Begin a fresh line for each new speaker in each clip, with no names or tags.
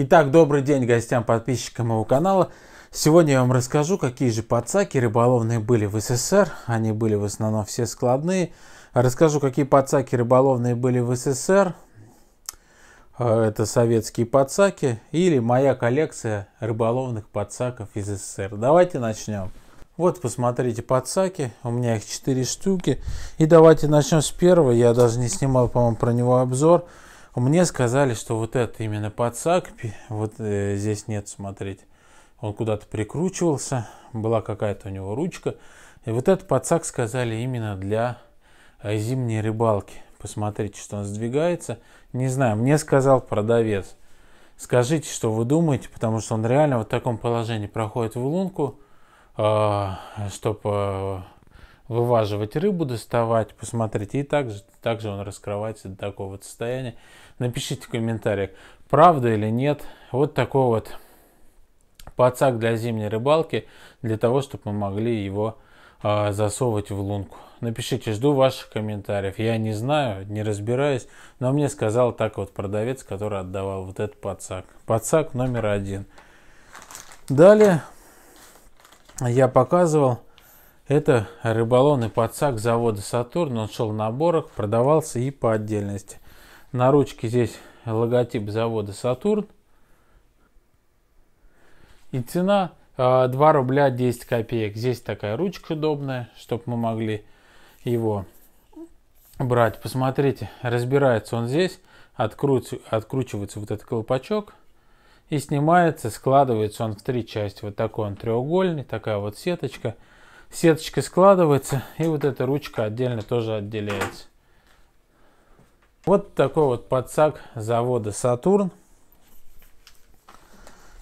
Итак, добрый день гостям, подписчикам моего канала. Сегодня я вам расскажу, какие же подсаки рыболовные были в СССР. Они были в основном все складные. Расскажу, какие подсаки рыболовные были в СССР. Э, это советские подсаки или моя коллекция рыболовных подсаков из СССР. Давайте начнем. Вот, посмотрите, подсаки. У меня их 4 штуки. И давайте начнем с первого. Я даже не снимал, по-моему, про него обзор. Мне сказали, что вот это именно подсак, вот э, здесь нет смотреть. Он куда-то прикручивался, была какая-то у него ручка. И вот этот подсак сказали именно для э, зимней рыбалки. Посмотрите, что он сдвигается. Не знаю, мне сказал продавец. Скажите, что вы думаете, потому что он реально вот в таком положении проходит в лунку, а, чтобы а, вываживать рыбу, доставать, посмотрите. И также, также он раскрывается до такого вот состояния. Напишите в комментариях, правда или нет. Вот такой вот подсак для зимней рыбалки, для того, чтобы мы могли его э, засовывать в лунку. Напишите, жду ваших комментариев. Я не знаю, не разбираюсь, но мне сказал так вот продавец, который отдавал вот этот подсак. Подсак номер один. Далее я показывал это рыболовный подсак завода «Сатурн». Он шел на борах, продавался и по отдельности. На ручке здесь логотип завода «Сатурн». И цена 2 а, рубля 10 копеек. Здесь такая ручка удобная, чтобы мы могли его брать. Посмотрите, разбирается он здесь. Откручивается, откручивается вот этот колпачок. И снимается, складывается он в три части. Вот такой он треугольный, такая вот сеточка – сеточкой складывается, и вот эта ручка отдельно тоже отделяется. Вот такой вот подсак завода Сатурн.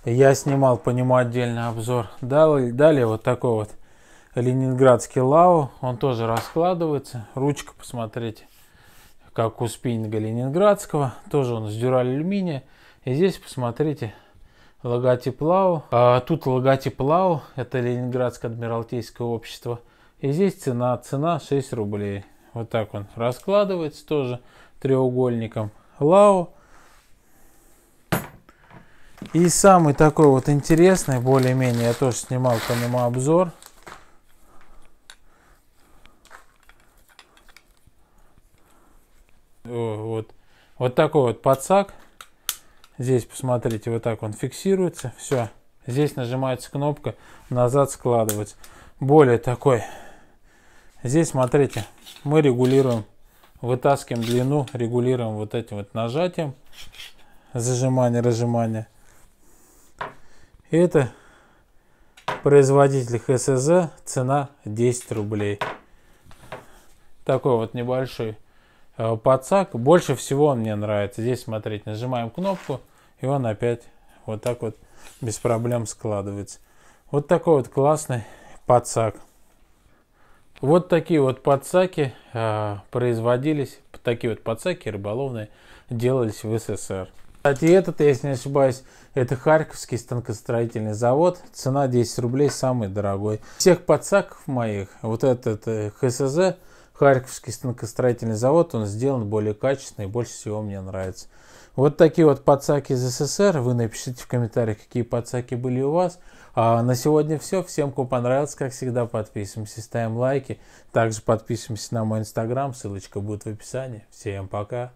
Я снимал по нему отдельный обзор. Далее, далее вот такой вот ленинградский лау. Он тоже раскладывается. Ручка, посмотрите, как у спиннинга ленинградского. Тоже он из дюраль алюминия. И здесь, посмотрите, логотип ЛАО. А тут логотип ЛАО, это Ленинградское Адмиралтейское общество. И здесь цена, цена 6 рублей. Вот так он раскладывается тоже треугольником Лау. И самый такой вот интересный, более-менее, я тоже снимал по нему обзор. О, вот, вот такой вот подсак. Здесь, посмотрите, вот так он фиксируется. Все. Здесь нажимается кнопка «Назад складывать». Более такой. Здесь, смотрите, мы регулируем, вытаскиваем длину, регулируем вот этим вот нажатием. Зажимание, разжимание. И это производитель ХСЗ, цена 10 рублей. Такой вот небольшой Э, подсак Больше всего он мне нравится. Здесь, смотреть нажимаем кнопку, и он опять вот так вот без проблем складывается. Вот такой вот классный подсак Вот такие вот подсаки э, производились, такие вот подсаки рыболовные делались в СССР. Кстати, этот, если не ошибаюсь, это Харьковский станкостроительный завод. Цена 10 рублей, самый дорогой. Всех подсаков моих, вот этот э, ХСЗ, Харьковский станкостроительный завод, он сделан более качественно и больше всего мне нравится. Вот такие вот подсаки из СССР. Вы напишите в комментариях, какие подсаки были у вас. А на сегодня все. Всем, кому понравилось, как всегда, подписываемся, ставим лайки. Также подписываемся на мой инстаграм, ссылочка будет в описании. Всем пока!